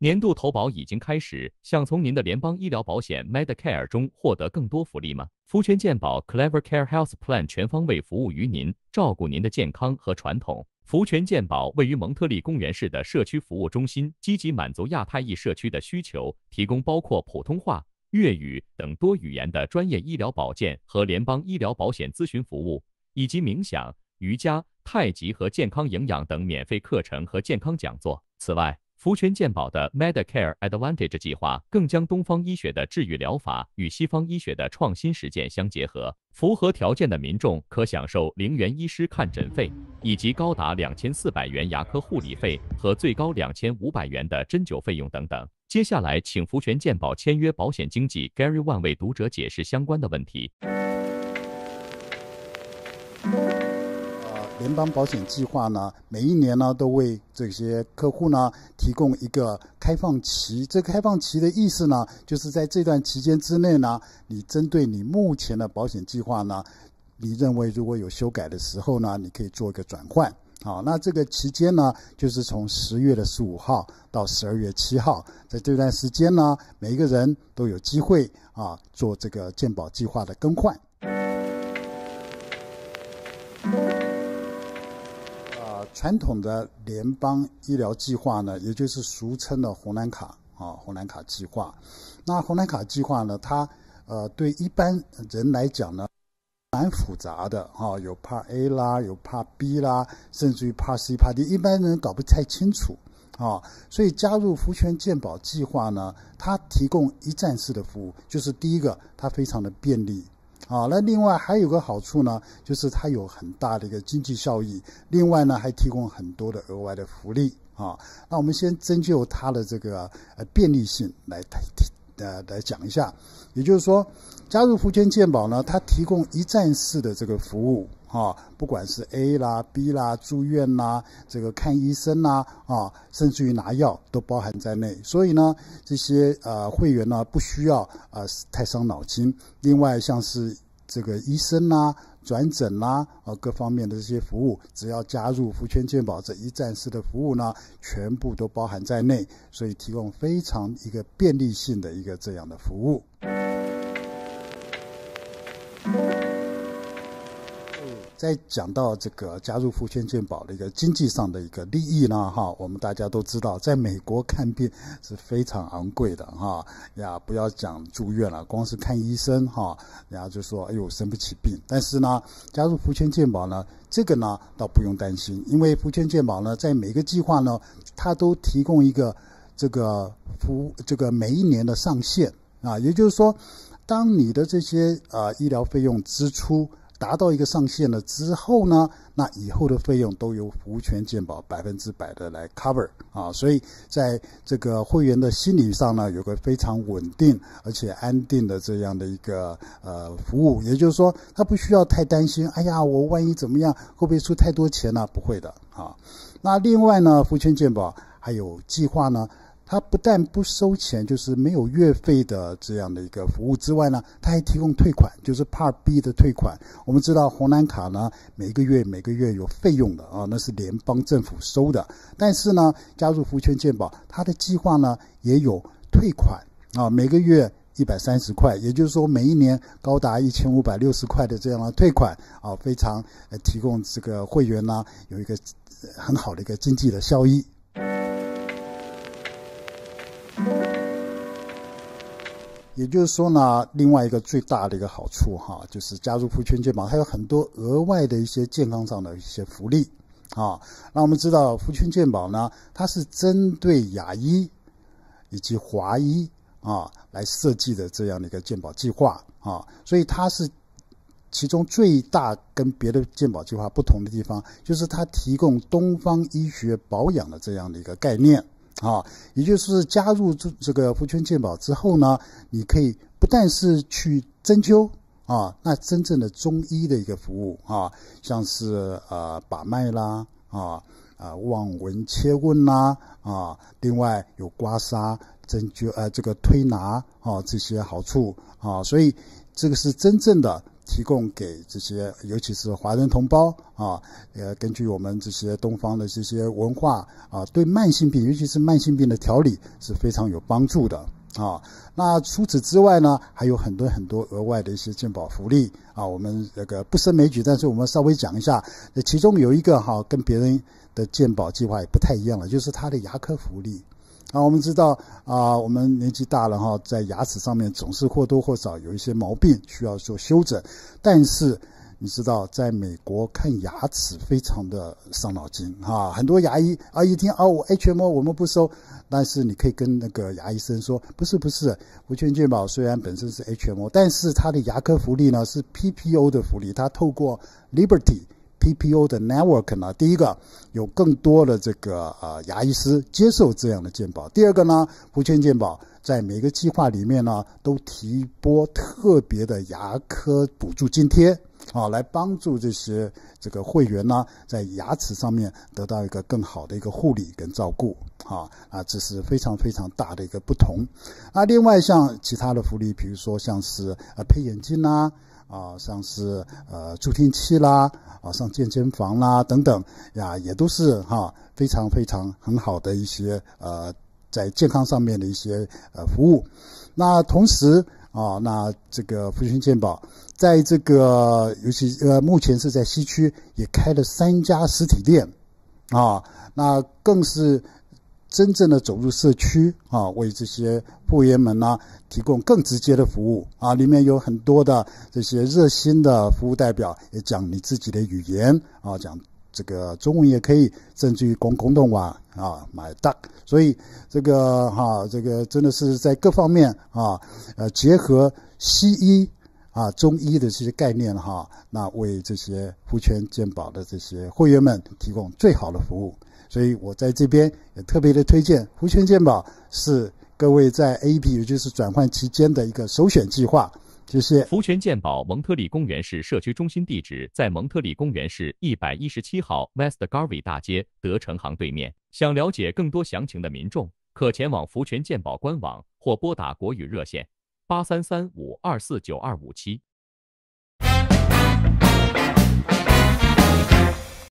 年度投保已经开始，想从您的联邦医疗保险 Medicare 中获得更多福利吗？福泉健保 Clever Care Health Plan 全方位服务于您，照顾您的健康和传统。福泉健保位于蒙特利公园市的社区服务中心，积极满足亚太裔社区的需求，提供包括普通话、粤语等多语言的专业医疗保健和联邦医疗保险咨询服务，以及冥想、瑜伽、太极和健康营养等免费课程和健康讲座。此外，福泉健保的 Medicare Advantage 计划更将东方医学的治愈疗法与西方医学的创新实践相结合，符合条件的民众可享受零元医师看诊费，以及高达两千四百元牙科护理费和最高两千五百元的针灸费用等等。接下来，请福泉健保签约保险经纪 Gary One 为读者解释相关的问题。联邦保险计划呢，每一年呢都为这些客户呢提供一个开放期。这开放期的意思呢，就是在这段期间之内呢，你针对你目前的保险计划呢，你认为如果有修改的时候呢，你可以做一个转换。好，那这个期间呢，就是从十月的十五号到十二月七号，在这段时间呢，每一个人都有机会啊做这个健保计划的更换。传统的联邦医疗计划呢，也就是俗称的红蓝卡啊，红蓝卡计划。那红蓝卡计划呢，它呃对一般人来讲呢，蛮复杂的啊，有 Part A 啦，有 Part B 啦，甚至于 Part C、Part D，一般人搞不太清楚啊。所以加入福全健保计划呢，它提供一站式的服务，就是第一个，它非常的便利。啊，那另外还有个好处呢，就是它有很大的一个经济效益，另外呢还提供很多的额外的福利啊。那我们先针灸它的这个呃便利性来谈呃来讲一下，也就是说加入福建健保呢，它提供一站式的这个服务。啊，不管是 A 啦、B 啦、住院啦、这个看医生啦，啊，甚至于拿药都包含在内。所以呢，这些呃会员呢不需要啊太伤脑筋。另外，像是这个医生啦、转诊啦，啊，各方面的这些服务，只要加入福泉健保这一站式的服务呢，全部都包含在内。所以提供非常一个便利性的一个这样的服务。在讲到这个加入福圈健保的一个经济上的一个利益呢，哈，我们大家都知道，在美国看病是非常昂贵的，哈呀，不要讲住院了，光是看医生，哈，然后就说，哎呦，生不起病。但是呢，加入福圈健保呢，这个呢倒不用担心，因为福圈健保呢，在每个计划呢，它都提供一个这个福这个每一年的上限啊，也就是说，当你的这些啊医疗费用支出。达到一个上限了之后呢，那以后的费用都由福泉健保百分之百的来 cover 啊，所以在这个会员的心理上呢，有个非常稳定而且安定的这样的一个呃服务，也就是说他不需要太担心，哎呀，我万一怎么样会不会出太多钱呢？不会的啊。那另外呢，福泉健保还有计划呢。它不但不收钱，就是没有月费的这样的一个服务之外呢，它还提供退款，就是 Part B 的退款。我们知道红蓝卡呢，每个月每个月有费用的啊，那是联邦政府收的。但是呢，加入福泉健保，它的计划呢也有退款啊，每个月一百三十块，也就是说每一年高达一千五百六十块的这样的退款啊，非常呃提供这个会员呢有一个很好的一个经济的效益。也就是说呢，另外一个最大的一个好处哈，就是加入福圈健保，它有很多额外的一些健康上的一些福利啊。那我们知道福圈健保呢，它是针对亚裔以及华裔啊来设计的这样的一个健保计划啊，所以它是其中最大跟别的健保计划不同的地方，就是它提供东方医学保养的这样的一个概念。啊，也就是加入这这个福泉健保之后呢，你可以不但是去针灸啊，那真正的中医的一个服务啊，像是呃把脉啦啊啊望闻切问啦啊，另外有刮痧、针灸、呃这个推拿啊这些好处啊，所以这个是真正的。提供给这些，尤其是华人同胞啊，呃，根据我们这些东方的这些文化啊，对慢性病，尤其是慢性病的调理是非常有帮助的啊。那除此之外呢，还有很多很多额外的一些健保福利啊，我们这个不胜枚举。但是我们稍微讲一下，其中有一个哈，跟别人的健保计划也不太一样了，就是它的牙科福利。啊，我们知道啊，我们年纪大了哈，在牙齿上面总是或多或少有一些毛病需要做修整。但是你知道，在美国看牙齿非常的伤脑筋啊，很多牙医啊一听啊，我 HMO 我们不收，但是你可以跟那个牙医生说，不是不是，无权健保虽然本身是 HMO，但是它的牙科福利呢是 PPO 的福利，它透过 Liberty。EPO 的 network 呢，第一个有更多的这个呃牙医师接受这样的健保，第二个呢，福圈鉴保在每个计划里面呢都提拨特别的牙科补助津贴啊，来帮助这些这个会员呢在牙齿上面得到一个更好的一个护理跟照顾啊啊，这是非常非常大的一个不同。啊，另外像其他的福利，比如说像是呃配眼镜呐。啊，像是呃助听器啦，啊，上健身房啦等等呀，也都是哈非常非常很好的一些呃在健康上面的一些呃服务。那同时啊，那这个福鑫健保在这个尤其呃目前是在西区也开了三家实体店，啊，那更是。真正的走入社区啊，为这些会员们呢提供更直接的服务啊，里面有很多的这些热心的服务代表，也讲你自己的语言啊，讲这个中文也可以，甚至于讲广东话啊，买单。所以这个哈，这个真的是在各方面啊，呃，结合西医啊、中医的这些概念哈，那为这些福泉健保的这些会员们提供最好的服务。所以我在这边也特别的推荐福泉健保是各位在 AEP 也就是转换期间的一个首选计划。就是福泉健保蒙特利公园市社区中心地址在蒙特利公园市一百一十七号 West Garvey 大街德成行对面。想了解更多详情的民众，可前往福泉健保官网或拨打国语热线八三三五二四九二五七。